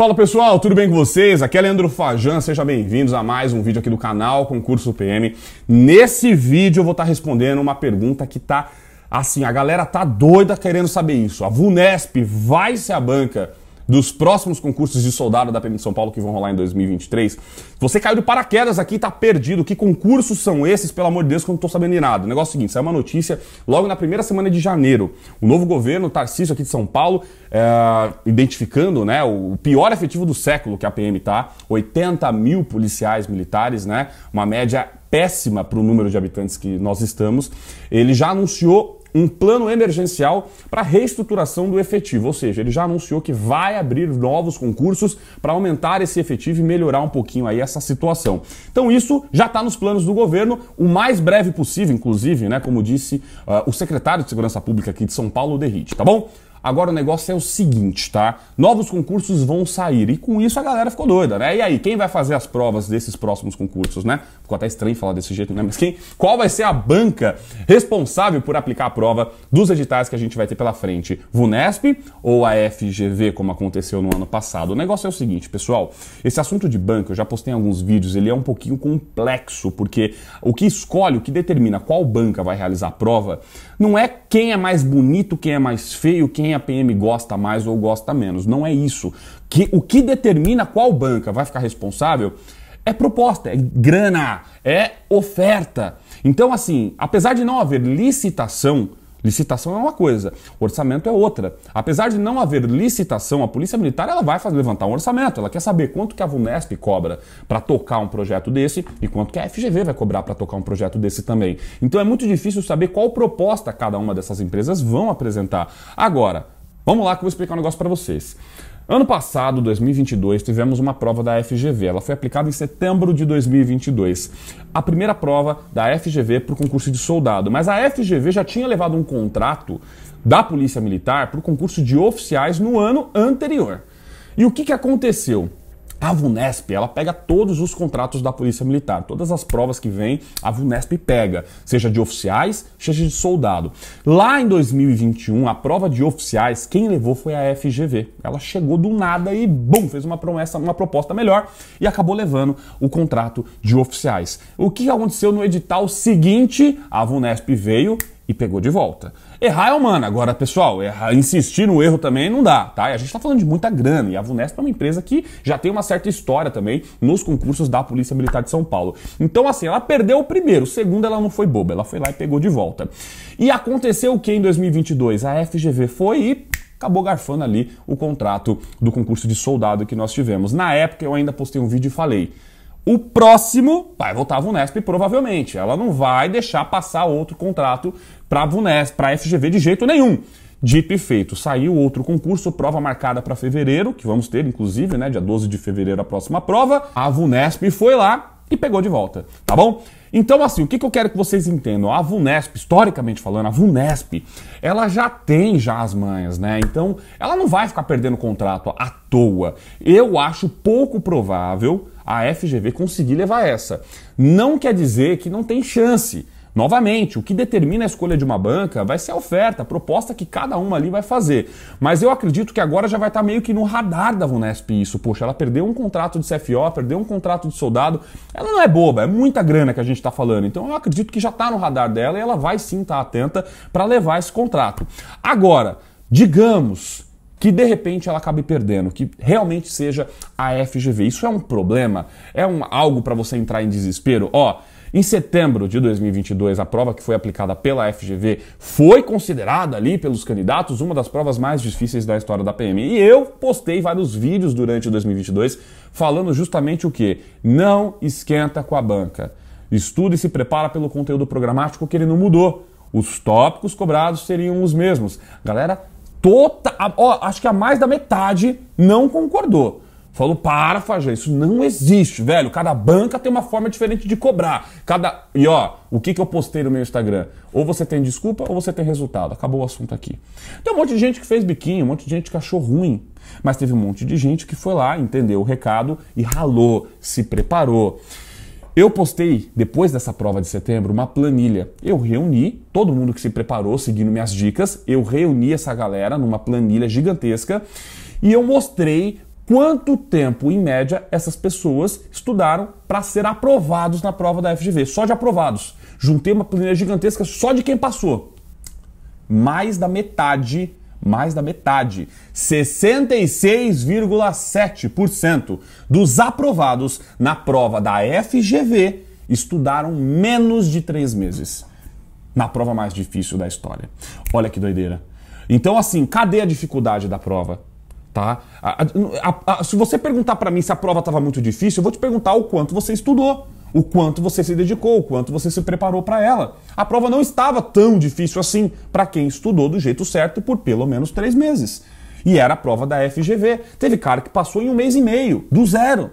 Fala pessoal, tudo bem com vocês? Aqui é Leandro Fajan, sejam bem-vindos a mais um vídeo aqui do canal Concurso PM. Nesse vídeo eu vou estar tá respondendo uma pergunta que tá assim, a galera tá doida querendo saber isso. A Vunesp vai ser a banca dos próximos concursos de soldado da PM de São Paulo que vão rolar em 2023. Você caiu de paraquedas aqui e tá perdido. Que concursos são esses? Pelo amor de Deus, que eu não tô sabendo de nada. O negócio é o seguinte, saiu uma notícia logo na primeira semana de janeiro. O novo governo, Tarcísio aqui de São Paulo, é, identificando né, o pior efetivo do século que a PM tá. 80 mil policiais militares, né? Uma média péssima para o número de habitantes que nós estamos. Ele já anunciou um plano emergencial para reestruturação do efetivo, ou seja, ele já anunciou que vai abrir novos concursos para aumentar esse efetivo e melhorar um pouquinho aí essa situação. Então isso já está nos planos do governo, o mais breve possível, inclusive, né, como disse uh, o secretário de Segurança Pública aqui de São Paulo, Derrite, tá bom? Agora o negócio é o seguinte, tá? Novos concursos vão sair e com isso a galera ficou doida, né? E aí, quem vai fazer as provas desses próximos concursos, né? Ficou até estranho falar desse jeito, né? Mas quem, qual vai ser a banca responsável por aplicar a prova dos editais que a gente vai ter pela frente? VUNESP ou a FGV, como aconteceu no ano passado? O negócio é o seguinte, pessoal, esse assunto de banca, eu já postei em alguns vídeos, ele é um pouquinho complexo, porque o que escolhe, o que determina qual banca vai realizar a prova, não é quem é mais bonito, quem é mais feio, quem é quem a PM gosta mais ou gosta menos. Não é isso. Que, o que determina qual banca vai ficar responsável é proposta, é grana, é oferta. Então, assim, apesar de não haver licitação, Licitação é uma coisa, orçamento é outra. Apesar de não haver licitação, a Polícia Militar ela vai fazer, levantar um orçamento, ela quer saber quanto que a Vunesp cobra para tocar um projeto desse e quanto que a FGV vai cobrar para tocar um projeto desse também. Então é muito difícil saber qual proposta cada uma dessas empresas vão apresentar. Agora, vamos lá que eu vou explicar um negócio para vocês. Ano passado, 2022, tivemos uma prova da FGV. Ela foi aplicada em setembro de 2022. A primeira prova da FGV para o concurso de soldado. Mas a FGV já tinha levado um contrato da Polícia Militar para o concurso de oficiais no ano anterior. E o que, que aconteceu? A VUNESP, ela pega todos os contratos da Polícia Militar, todas as provas que vêm, a VUNESP pega, seja de oficiais, seja de soldado. Lá em 2021, a prova de oficiais, quem levou foi a FGV. Ela chegou do nada e, bum, fez uma promessa, uma proposta melhor e acabou levando o contrato de oficiais. O que aconteceu no edital seguinte? A VUNESP veio e pegou de volta. Errar é humano. Agora, pessoal, errar, insistir no erro também não dá, tá? E a gente está falando de muita grana. E a Vunesp é uma empresa que já tem uma certa história também nos concursos da Polícia Militar de São Paulo. Então, assim, ela perdeu o primeiro. O segundo, ela não foi boba. Ela foi lá e pegou de volta. E aconteceu o que em 2022? A FGV foi e acabou garfando ali o contrato do concurso de soldado que nós tivemos. Na época, eu ainda postei um vídeo e falei o próximo vai voltar a Vunesp, provavelmente. Ela não vai deixar passar outro contrato para Vunesp, para a FGV de jeito nenhum. Dito e feito, saiu outro concurso, prova marcada para fevereiro, que vamos ter, inclusive, né? Dia 12 de fevereiro a próxima prova. A Vunesp foi lá e pegou de volta, tá bom? Então, assim, o que, que eu quero que vocês entendam? A Vunesp, historicamente falando, a Vunesp, ela já tem já as manhas, né? Então, ela não vai ficar perdendo contrato à toa. Eu acho pouco provável a FGV conseguir levar essa. Não quer dizer que não tem chance. Novamente, o que determina a escolha de uma banca vai ser a oferta, a proposta que cada uma ali vai fazer. Mas eu acredito que agora já vai estar tá meio que no radar da Vunesp isso. Poxa, ela perdeu um contrato de CFO, perdeu um contrato de soldado. Ela não é boba, é muita grana que a gente está falando. Então eu acredito que já está no radar dela e ela vai sim estar tá atenta para levar esse contrato. Agora, digamos que de repente ela acabe perdendo, que realmente seja a FGV. Isso é um problema? É um, algo para você entrar em desespero? Ó, em setembro de 2022, a prova que foi aplicada pela FGV foi considerada ali pelos candidatos uma das provas mais difíceis da história da PM. E eu postei vários vídeos durante 2022 falando justamente o que? Não esquenta com a banca. Estuda e se prepara pelo conteúdo programático que ele não mudou. Os tópicos cobrados seriam os mesmos. Galera, Total, ó, acho que a mais da metade não concordou. Falou, para, Fajã, isso não existe, velho. Cada banca tem uma forma diferente de cobrar. Cada. E ó, o que, que eu postei no meu Instagram? Ou você tem desculpa ou você tem resultado. Acabou o assunto aqui. Tem um monte de gente que fez biquinho, um monte de gente que achou ruim. Mas teve um monte de gente que foi lá, entendeu o recado e ralou, se preparou. Eu postei, depois dessa prova de setembro, uma planilha. Eu reuni todo mundo que se preparou seguindo minhas dicas, eu reuni essa galera numa planilha gigantesca e eu mostrei quanto tempo, em média, essas pessoas estudaram para ser aprovados na prova da FGV, só de aprovados. Juntei uma planilha gigantesca só de quem passou. Mais da metade mais da metade, 66,7% dos aprovados na prova da FGV estudaram menos de três meses. Na prova mais difícil da história. Olha que doideira. Então, assim, cadê a dificuldade da prova? Tá? A, a, a, se você perguntar para mim se a prova estava muito difícil, eu vou te perguntar o quanto você estudou o quanto você se dedicou, o quanto você se preparou para ela. A prova não estava tão difícil assim para quem estudou do jeito certo por pelo menos três meses. E era a prova da FGV. Teve cara que passou em um mês e meio, do zero.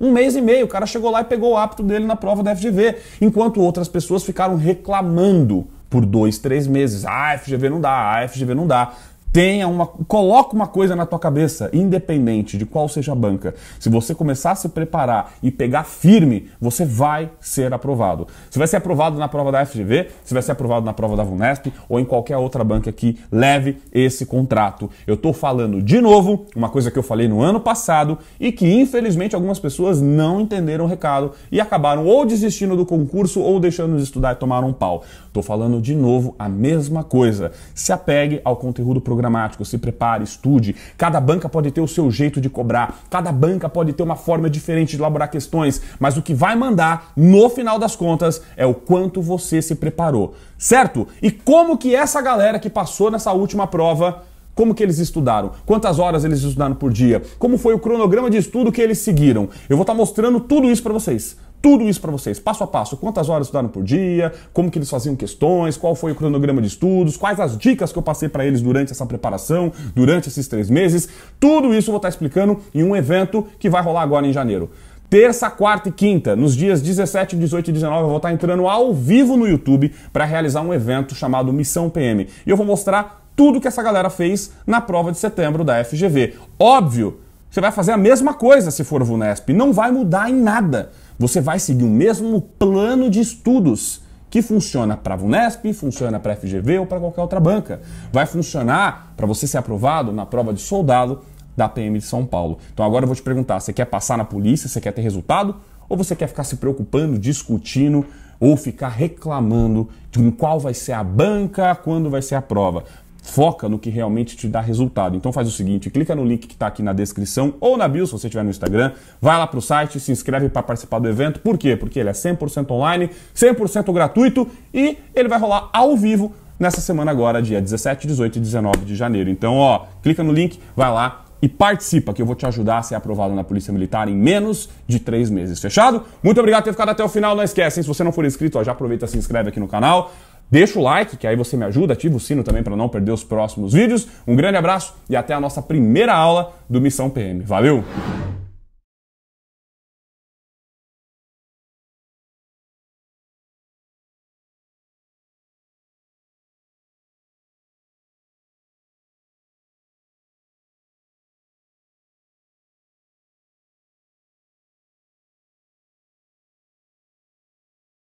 Um mês e meio, o cara chegou lá e pegou o apto dele na prova da FGV, enquanto outras pessoas ficaram reclamando por dois, três meses. Ah, FGV não dá, ah, FGV não dá tenha uma, coloca uma coisa na tua cabeça, independente de qual seja a banca. Se você começar a se preparar e pegar firme, você vai ser aprovado. Você vai ser aprovado na prova da FGV, você vai ser aprovado na prova da Vunesp ou em qualquer outra banca que leve esse contrato. Eu estou falando de novo uma coisa que eu falei no ano passado e que infelizmente algumas pessoas não entenderam o recado e acabaram ou desistindo do concurso ou deixando de estudar e tomaram um pau. Estou falando de novo a mesma coisa. Se apegue ao conteúdo programado programático, se prepare, estude. Cada banca pode ter o seu jeito de cobrar, cada banca pode ter uma forma diferente de elaborar questões, mas o que vai mandar, no final das contas, é o quanto você se preparou, certo? E como que essa galera que passou nessa última prova como que eles estudaram? Quantas horas eles estudaram por dia? Como foi o cronograma de estudo que eles seguiram? Eu vou estar tá mostrando tudo isso para vocês tudo isso para vocês, passo a passo, quantas horas estudaram por dia, como que eles faziam questões, qual foi o cronograma de estudos, quais as dicas que eu passei para eles durante essa preparação, durante esses três meses, tudo isso eu vou estar tá explicando em um evento que vai rolar agora em janeiro. Terça, quarta e quinta, nos dias 17, 18 e 19, eu vou estar tá entrando ao vivo no YouTube para realizar um evento chamado Missão PM. E eu vou mostrar tudo que essa galera fez na prova de setembro da FGV. Óbvio você vai fazer a mesma coisa se for VUNESP, não vai mudar em nada. Você vai seguir o mesmo plano de estudos que funciona para a VUNESP, funciona para a FGV ou para qualquer outra banca. Vai funcionar para você ser aprovado na prova de soldado da PM de São Paulo. Então agora eu vou te perguntar, você quer passar na polícia, você quer ter resultado? Ou você quer ficar se preocupando, discutindo ou ficar reclamando de qual vai ser a banca, quando vai ser a prova? Foca no que realmente te dá resultado. Então faz o seguinte, clica no link que está aqui na descrição ou na bio se você estiver no Instagram, vai lá para o site, se inscreve para participar do evento. Por quê? Porque ele é 100% online, 100% gratuito e ele vai rolar ao vivo nessa semana agora, dia 17, 18 e 19 de janeiro. Então, ó, clica no link, vai lá, e participa, que eu vou te ajudar a ser aprovado na Polícia Militar em menos de três meses. Fechado? Muito obrigado por ter ficado até o final. Não esquece, hein? se você não for inscrito, ó, já aproveita e se inscreve aqui no canal. Deixa o like, que aí você me ajuda, ativa o sino também para não perder os próximos vídeos. Um grande abraço e até a nossa primeira aula do Missão PM. Valeu!